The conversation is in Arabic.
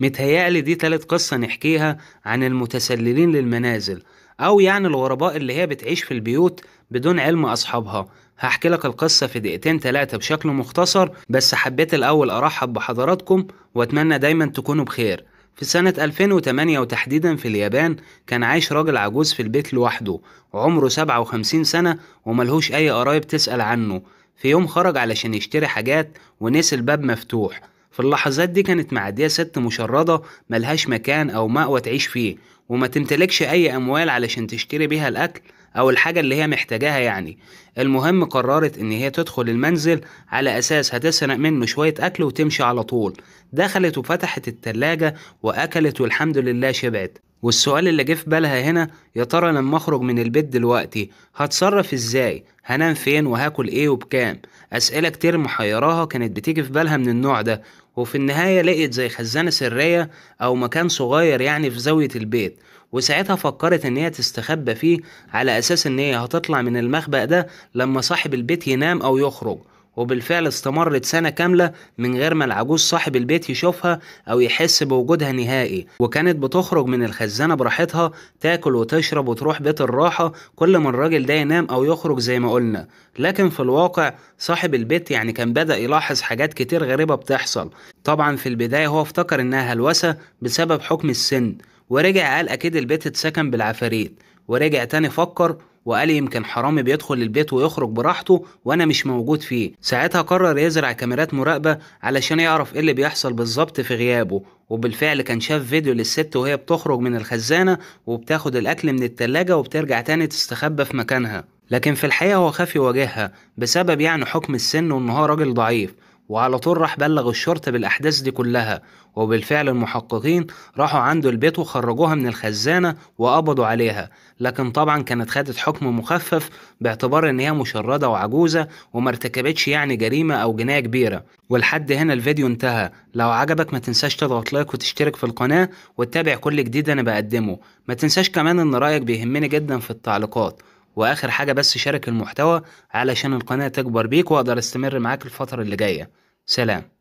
متهيألي دي تالت قصة نحكيها عن المتسللين للمنازل أو يعني الغرباء اللي هي بتعيش في البيوت بدون علم أصحابها هحكي لك القصة في دقيقتين تلاتة بشكل مختصر بس حبيت الأول أرحب بحضراتكم وأتمنى دايما تكونوا بخير في سنة 2008 وتحديدا في اليابان كان عايش راجل عجوز في البيت لوحده وعمره 57 سنة وملهوش أي قرايب تسأل عنه في يوم خرج علشان يشتري حاجات ونسي الباب مفتوح في اللحظات دي كانت معدية ست مشردة ملهاش مكان أو مأوى تعيش فيه وما تمتلكش أي أموال علشان تشتري بيها الأكل أو الحاجة اللي هي محتاجاها يعني المهم قررت إن هي تدخل المنزل على أساس هتسرق منه شوية أكل وتمشي على طول دخلت وفتحت التلاجة وأكلت والحمد لله شبعت والسؤال اللي جه في بالها هنا يا ترى لما اخرج من البيت دلوقتي هتصرف ازاي هنام فين وهاكل ايه وبكام اسئله كتير محيراها كانت بتيجي في بالها من النوع ده وفي النهايه لقيت زي خزانه سريه او مكان صغير يعني في زاويه البيت وساعتها فكرت ان هي تستخبى فيه على اساس ان هي هتطلع من المخبأ ده لما صاحب البيت ينام او يخرج وبالفعل استمرت سنة كاملة من غير ما العجوز صاحب البيت يشوفها أو يحس بوجودها نهائي وكانت بتخرج من الخزانة براحتها تاكل وتشرب وتروح بيت الراحة كل ما الراجل ده ينام أو يخرج زي ما قلنا لكن في الواقع صاحب البيت يعني كان بدأ يلاحظ حاجات كتير غريبة بتحصل طبعا في البداية هو افتكر إنها هلوسة بسبب حكم السن ورجع قال أكيد البيت اتسكن بالعفاريت ورجع تاني فكر وقال لي يمكن حرامي بيدخل البيت ويخرج براحته وانا مش موجود فيه ساعتها قرر يزرع كاميرات مراقبه علشان يعرف ايه اللي بيحصل بالظبط في غيابه وبالفعل كان شاف فيديو للست وهي بتخرج من الخزانه وبتاخد الاكل من التلاجة وبترجع تاني تستخبى في مكانها لكن في الحقيقه هو خاف يواجهها بسبب يعني حكم السن وان هو راجل ضعيف وعلى طول راح بلغ الشرطة بالأحداث دي كلها وبالفعل المحققين راحوا عنده البيت وخرجوها من الخزانة وقبضوا عليها لكن طبعا كانت خدت حكم مخفف باعتبار إن هي مشردة وعجوزة وما ارتكبتش يعني جريمة أو جناية كبيرة ولحد هنا الفيديو انتهى لو عجبك ما تنساش تضغط لايك وتشترك في القناة وتتابع كل جديد أنا بقدمه ما تنساش كمان إن رأيك بيهمني جدا في التعليقات واخر حاجه بس شارك المحتوى علشان القناه تكبر بيك واقدر استمر معاك الفتره اللي جايه سلام